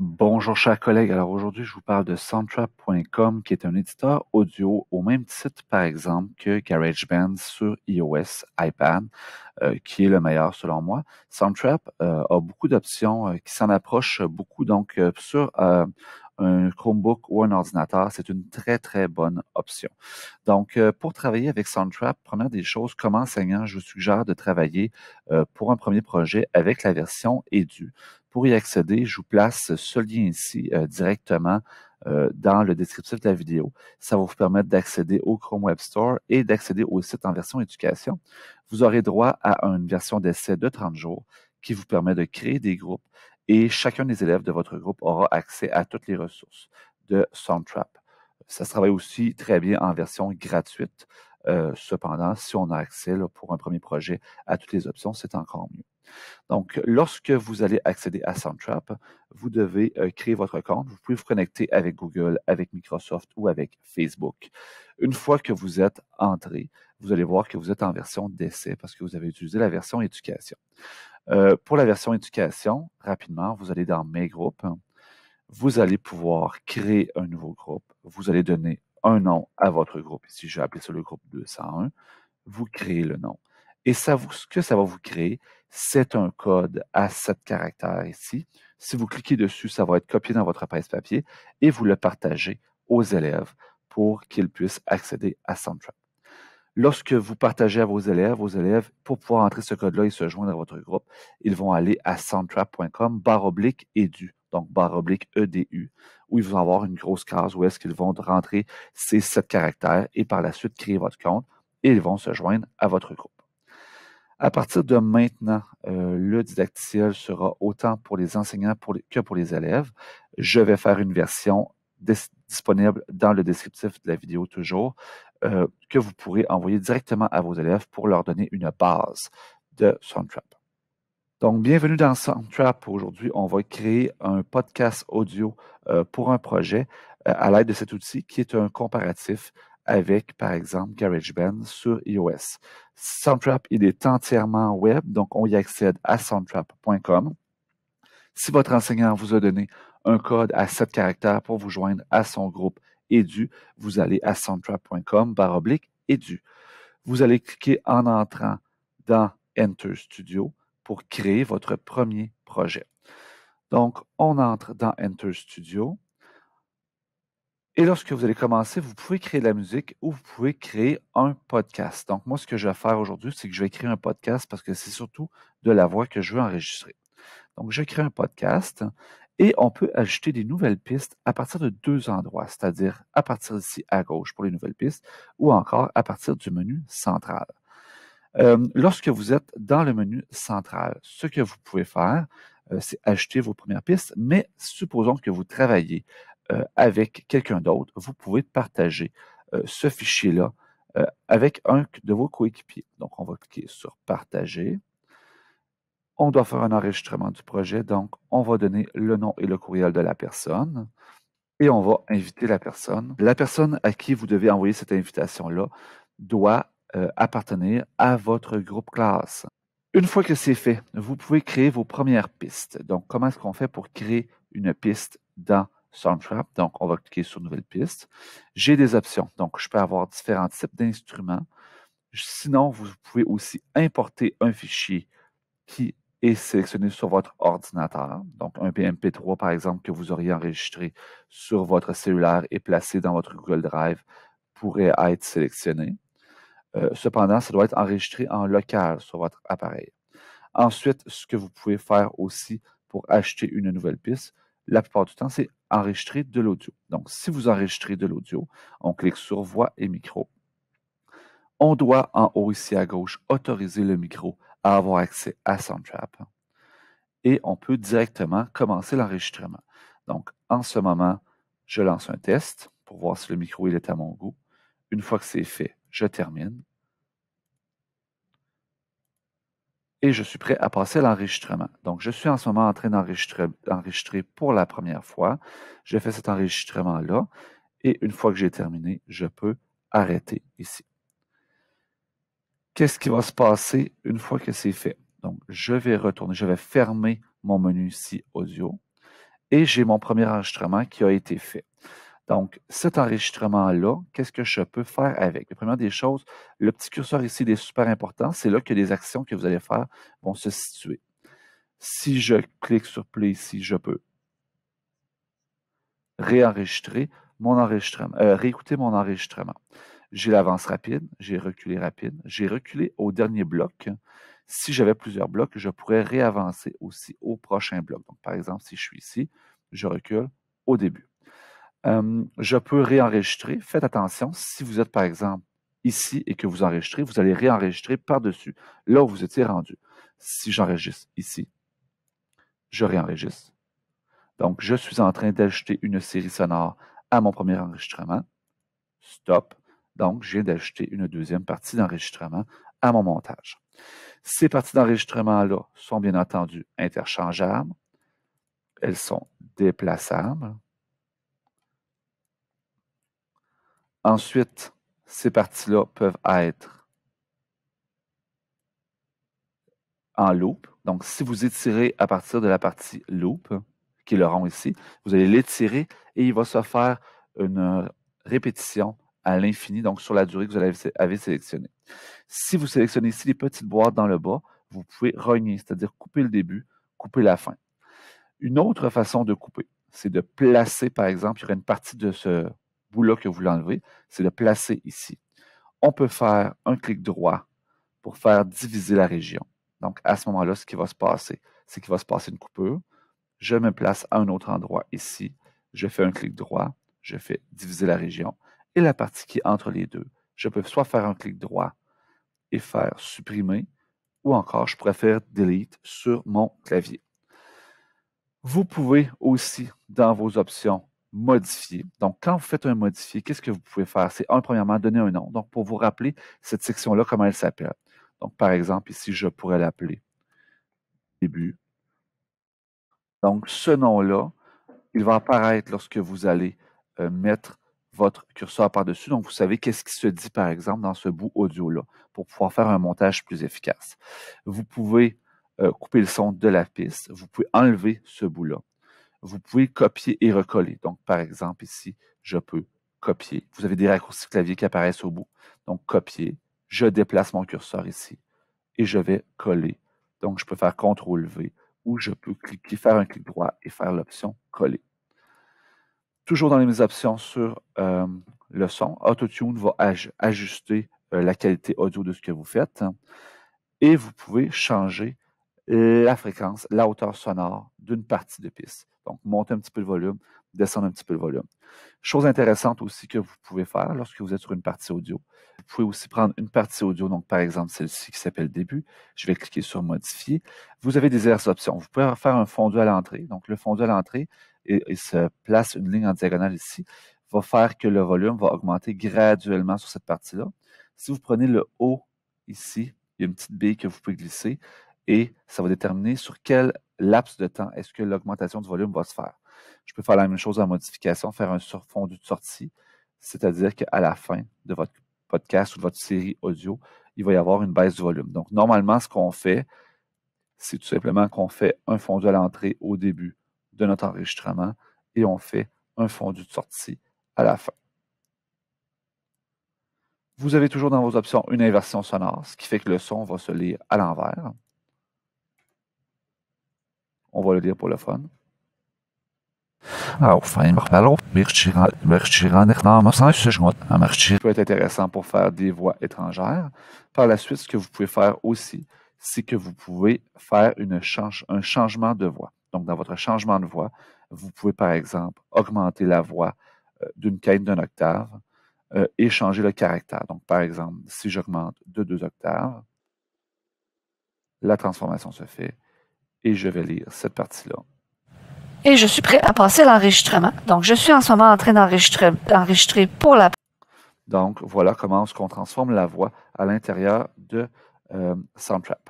Bonjour chers collègues, alors aujourd'hui je vous parle de Soundtrap.com qui est un éditeur audio au même titre par exemple que GarageBand sur iOS, iPad, euh, qui est le meilleur selon moi. Soundtrap euh, a beaucoup d'options euh, qui s'en approchent beaucoup donc sur un Chromebook ou un ordinateur, c'est une très, très bonne option. Donc, pour travailler avec Soundtrap, première des choses, comme enseignant, je vous suggère de travailler pour un premier projet avec la version EDU. Pour y accéder, je vous place ce lien ici euh, directement euh, dans le descriptif de la vidéo. Ça va vous permettre d'accéder au Chrome Web Store et d'accéder au site en version éducation. Vous aurez droit à une version d'essai de 30 jours qui vous permet de créer des groupes et chacun des élèves de votre groupe aura accès à toutes les ressources de Soundtrap. Ça se travaille aussi très bien en version gratuite. Euh, cependant, si on a accès pour un premier projet à toutes les options, c'est encore mieux. Donc, lorsque vous allez accéder à Soundtrap, vous devez euh, créer votre compte. Vous pouvez vous connecter avec Google, avec Microsoft ou avec Facebook. Une fois que vous êtes entré, vous allez voir que vous êtes en version d'essai parce que vous avez utilisé la version éducation. Euh, pour la version éducation, rapidement, vous allez dans Mes groupes. Vous allez pouvoir créer un nouveau groupe. Vous allez donner un nom à votre groupe. Ici, je vais appeler ça le groupe 201. Vous créez le nom. Et ça, ce que ça va vous créer, c'est un code à sept caractères ici. Si vous cliquez dessus, ça va être copié dans votre presse papier et vous le partagez aux élèves pour qu'ils puissent accéder à Soundtrap. Lorsque vous partagez à vos élèves, vos élèves, pour pouvoir entrer ce code-là et se joindre à votre groupe, ils vont aller à soundtrap.com barre oblique edu, donc barre oblique edu, où ils vont avoir une grosse case où est-ce qu'ils vont rentrer ces sept caractères et par la suite créer votre compte et ils vont se joindre à votre groupe. À partir de maintenant, euh, le didacticiel sera autant pour les enseignants que pour les élèves. Je vais faire une version disponible dans le descriptif de la vidéo toujours, euh, que vous pourrez envoyer directement à vos élèves pour leur donner une base de Soundtrap. Donc, bienvenue dans Soundtrap. Aujourd'hui, on va créer un podcast audio euh, pour un projet à l'aide de cet outil qui est un comparatif avec, par exemple, GarageBand sur iOS. Soundtrap, il est entièrement web, donc on y accède à soundtrap.com. Si votre enseignant vous a donné un code à 7 caractères pour vous joindre à son groupe Edu, vous allez à soundtrap.com barre oblique Edu. Vous allez cliquer en entrant dans Enter Studio pour créer votre premier projet. Donc, on entre dans Enter Studio. Et lorsque vous allez commencer, vous pouvez créer de la musique ou vous pouvez créer un podcast. Donc, moi, ce que je vais faire aujourd'hui, c'est que je vais créer un podcast parce que c'est surtout de la voix que je veux enregistrer. Donc, je crée un podcast et on peut ajouter des nouvelles pistes à partir de deux endroits, c'est-à-dire à partir d'ici à gauche pour les nouvelles pistes ou encore à partir du menu central. Euh, lorsque vous êtes dans le menu central, ce que vous pouvez faire, euh, c'est ajouter vos premières pistes, mais supposons que vous travaillez euh, avec quelqu'un d'autre, vous pouvez partager euh, ce fichier-là euh, avec un de vos coéquipiers. Donc, on va cliquer sur Partager. On doit faire un enregistrement du projet, donc on va donner le nom et le courriel de la personne et on va inviter la personne. La personne à qui vous devez envoyer cette invitation-là doit appartenir à votre groupe classe. Une fois que c'est fait, vous pouvez créer vos premières pistes. Donc, comment est-ce qu'on fait pour créer une piste dans Soundtrap, donc on va cliquer sur Nouvelle piste. J'ai des options, donc je peux avoir différents types d'instruments. Sinon, vous pouvez aussi importer un fichier qui est sélectionné sur votre ordinateur. Donc, un PMP3, par exemple, que vous auriez enregistré sur votre cellulaire et placé dans votre Google Drive pourrait être sélectionné. Euh, cependant, ça doit être enregistré en local sur votre appareil. Ensuite, ce que vous pouvez faire aussi pour acheter une nouvelle piste, la plupart du temps, c'est enregistrer de l'audio. Donc, si vous enregistrez de l'audio, on clique sur voix et micro. On doit en haut ici à gauche autoriser le micro à avoir accès à Soundtrap. Et on peut directement commencer l'enregistrement. Donc, en ce moment, je lance un test pour voir si le micro est à mon goût. Une fois que c'est fait, je termine. et je suis prêt à passer à l'enregistrement. Donc, je suis en ce moment en train d'enregistrer pour la première fois. Je fais cet enregistrement-là et une fois que j'ai terminé, je peux arrêter ici. Qu'est-ce qui va se passer une fois que c'est fait? Donc, je vais retourner, je vais fermer mon menu ici audio et j'ai mon premier enregistrement qui a été fait. Donc, cet enregistrement-là, qu'est-ce que je peux faire avec? Le première des choses, le petit curseur ici est super important. C'est là que les actions que vous allez faire vont se situer. Si je clique sur Play ici, je peux réenregistrer mon enregistrement, euh, réécouter mon enregistrement. J'ai l'avance rapide, j'ai reculé rapide, j'ai reculé au dernier bloc. Si j'avais plusieurs blocs, je pourrais réavancer aussi au prochain bloc. Donc, par exemple, si je suis ici, je recule au début je peux réenregistrer. Faites attention, si vous êtes par exemple ici et que vous enregistrez, vous allez réenregistrer par-dessus, là où vous étiez rendu. Si j'enregistre ici, je réenregistre. Donc, je suis en train d'ajouter une série sonore à mon premier enregistrement. Stop. Donc, je viens d'ajouter une deuxième partie d'enregistrement à mon montage. Ces parties d'enregistrement-là sont bien entendu interchangeables. Elles sont déplaçables. Ensuite, ces parties-là peuvent être en loop. Donc, si vous étirez à partir de la partie loop, qui est le rond ici, vous allez l'étirer et il va se faire une répétition à l'infini, donc sur la durée que vous avez, sélectionnée. Si vous sélectionnez ici les petites boîtes dans le bas, vous pouvez rogner, c'est-à-dire couper le début, couper la fin. Une autre façon de couper, c'est de placer, par exemple, il y une partie de ce là que vous enlever, c'est de placer ici. On peut faire un clic droit pour faire diviser la région. Donc, à ce moment-là, ce qui va se passer, c'est qu'il va se passer une coupure. Je me place à un autre endroit ici. Je fais un clic droit. Je fais diviser la région. Et la partie qui est entre les deux, je peux soit faire un clic droit et faire supprimer, ou encore je pourrais faire delete sur mon clavier. Vous pouvez aussi, dans vos options, modifier. Donc, quand vous faites un modifié, qu'est-ce que vous pouvez faire? C'est, un, premièrement, donner un nom. Donc, pour vous rappeler cette section-là, comment elle s'appelle. Donc, par exemple, ici, je pourrais l'appeler début. Donc, ce nom-là, il va apparaître lorsque vous allez euh, mettre votre curseur par-dessus. Donc, vous savez qu'est-ce qui se dit, par exemple, dans ce bout audio-là pour pouvoir faire un montage plus efficace. Vous pouvez euh, couper le son de la piste. Vous pouvez enlever ce bout-là vous pouvez copier et recoller. Donc, par exemple, ici, je peux copier. Vous avez des raccourcis clavier qui apparaissent au bout. Donc, copier. Je déplace mon curseur ici et je vais coller. Donc, je peux faire CTRL-V ou je peux cliquer, faire un clic droit et faire l'option coller. Toujours dans les mêmes options sur euh, le son, Autotune va ajuster euh, la qualité audio de ce que vous faites hein. et vous pouvez changer la fréquence, la hauteur sonore d'une partie de piste. Donc, monter un petit peu le volume, descendre un petit peu le volume. Chose intéressante aussi que vous pouvez faire lorsque vous êtes sur une partie audio, vous pouvez aussi prendre une partie audio, donc par exemple celle-ci qui s'appelle Début. Je vais cliquer sur Modifier. Vous avez diverses options. Vous pouvez faire un fondu à l'entrée. Donc, le fondu à l'entrée, il se place une ligne en diagonale ici, va faire que le volume va augmenter graduellement sur cette partie-là. Si vous prenez le haut ici, il y a une petite bille que vous pouvez glisser et ça va déterminer sur quelle laps de temps, est-ce que l'augmentation du volume va se faire? Je peux faire la même chose en modification, faire un fondu de sortie, c'est-à-dire qu'à la fin de votre podcast ou de votre série audio, il va y avoir une baisse du volume. Donc, normalement, ce qu'on fait, c'est tout simplement qu'on fait un fondu à l'entrée au début de notre enregistrement et on fait un fondu de sortie à la fin. Vous avez toujours dans vos options une inversion sonore, ce qui fait que le son va se lire à l'envers. On va le lire pour le fun. Ah, Ça peut être intéressant pour faire des voix étrangères. Par la suite, ce que vous pouvez faire aussi, c'est que vous pouvez faire une change, un changement de voix. Donc, dans votre changement de voix, vous pouvez, par exemple, augmenter la voix euh, d'une quinte d'un octave euh, et changer le caractère. Donc, par exemple, si j'augmente de deux octaves, la transformation se fait et je vais lire cette partie-là. Et je suis prêt à passer à l'enregistrement. Donc, je suis en ce moment en train d'enregistrer, pour la... Donc, voilà comment on transforme la voix à l'intérieur de euh, Soundtrap.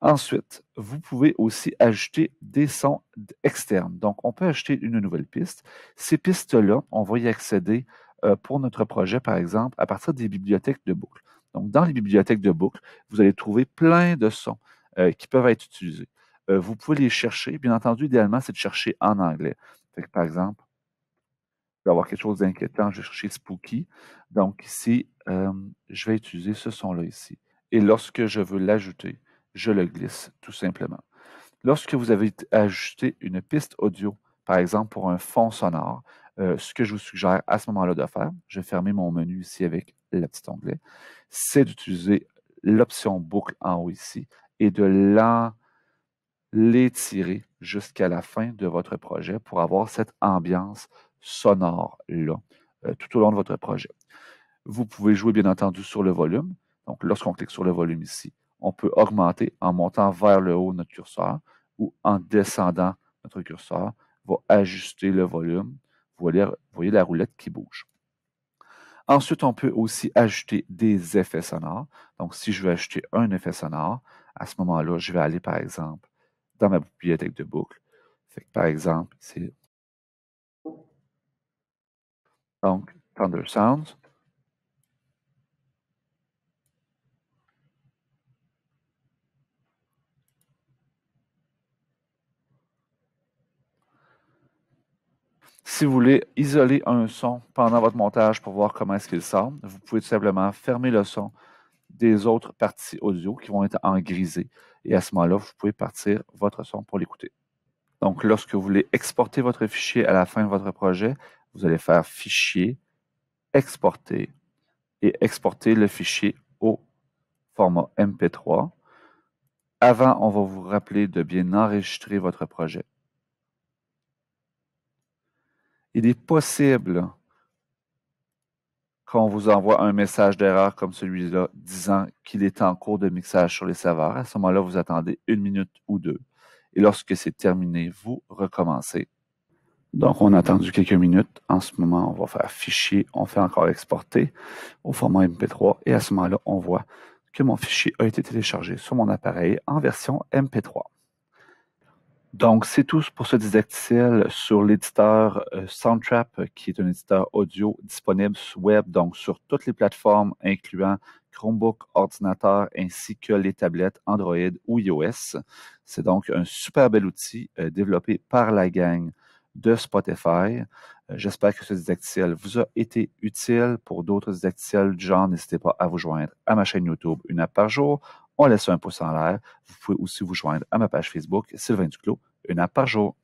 Ensuite, vous pouvez aussi ajouter des sons externes. Donc, on peut ajouter une nouvelle piste. Ces pistes-là, on va y accéder euh, pour notre projet, par exemple, à partir des bibliothèques de boucles. Donc, dans les bibliothèques de boucles, vous allez trouver plein de sons euh, qui peuvent être utilisés. Euh, vous pouvez les chercher. Bien entendu, idéalement, c'est de chercher en anglais. par exemple, je vais avoir quelque chose d'inquiétant, je vais chercher Spooky. Donc ici, euh, je vais utiliser ce son-là ici. Et lorsque je veux l'ajouter, je le glisse tout simplement. Lorsque vous avez ajouté une piste audio, par exemple pour un fond sonore, euh, ce que je vous suggère à ce moment-là de faire, je vais fermer mon menu ici avec le petit onglet, c'est d'utiliser l'option boucle en haut ici et de là l'étirer jusqu'à la fin de votre projet pour avoir cette ambiance sonore-là euh, tout au long de votre projet. Vous pouvez jouer, bien entendu, sur le volume. Donc, lorsqu'on clique sur le volume ici, on peut augmenter en montant vers le haut notre curseur ou en descendant notre curseur, va ajuster le volume. Vous voyez, vous voyez la roulette qui bouge. Ensuite, on peut aussi ajouter des effets sonores. Donc, si je veux ajouter un effet sonore, à ce moment-là, je vais aller, par exemple, dans ma bibliothèque de boucle. par exemple, ici, donc Thunder Sounds. Si vous voulez isoler un son pendant votre montage pour voir comment est-ce qu'il sort, vous pouvez tout simplement fermer le son des autres parties audio qui vont être en grisé. Et à ce moment-là, vous pouvez partir votre son pour l'écouter. Donc, lorsque vous voulez exporter votre fichier à la fin de votre projet, vous allez faire Fichier, Exporter et exporter le fichier au format MP3. Avant, on va vous rappeler de bien enregistrer votre projet. Il est possible quand on vous envoie un message d'erreur comme celui-là disant qu'il est en cours de mixage sur les serveurs. À ce moment-là, vous attendez une minute ou deux. Et lorsque c'est terminé, vous recommencez. Donc, on a attendu quelques minutes. En ce moment, on va faire fichier, on fait encore exporter au format MP3. Et à ce moment-là, on voit que mon fichier a été téléchargé sur mon appareil en version MP3. Donc, c'est tout pour ce didacticiel sur l'éditeur euh, Soundtrap, euh, qui est un éditeur audio disponible sur web, donc sur toutes les plateformes, incluant Chromebook, ordinateur, ainsi que les tablettes Android ou iOS. C'est donc un super bel outil euh, développé par la gang de Spotify. J'espère que ce didacticiel vous a été utile. Pour d'autres didacticiels du genre, n'hésitez pas à vous joindre à ma chaîne YouTube une app par jour on laisse un pouce en l'air. Vous pouvez aussi vous joindre à ma page Facebook, Sylvain Duclos, une app par jour.